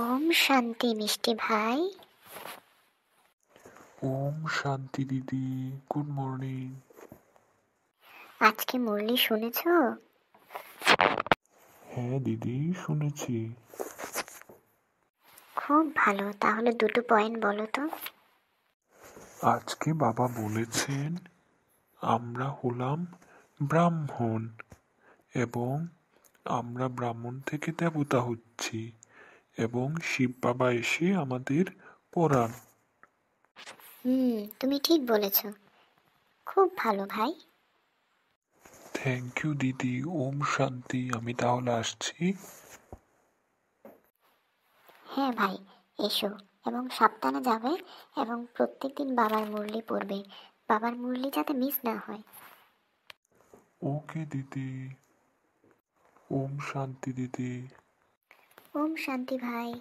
ওম শান্তি মিষ্টি ভাই ওম শান্তি দিদি গুড মর্নিং আজকে মুরলি শুনেছ হ্যাঁ দিদি শুনেছি খুব ভালো তাহলে দুটো পয়েন্ট বলো তো আজকে বাবা বলেছেন আমরা হলাম ব্রাহ্মণ এবং আমরা ব্রাহ্মণ থেকে দেবতা হচ্ছি এবং শিব বাবা এসে আমাদের পড়ান হুম তুমি ঠিক বলেছো খুব ভালো ভাই থ্যাংক ইউ দিদি ওম শান্তি আমি তাহলে আসছি হ্যাঁ ভাই এসো এবং সপ্তাহে যাবে এবং প্রত্যেকদিন বাবার মুরলি পড়বে বাবার মুরলি যাতে মিস না হয় ওকে দিদি ওম শান্তি দিদি ओम शांति भाई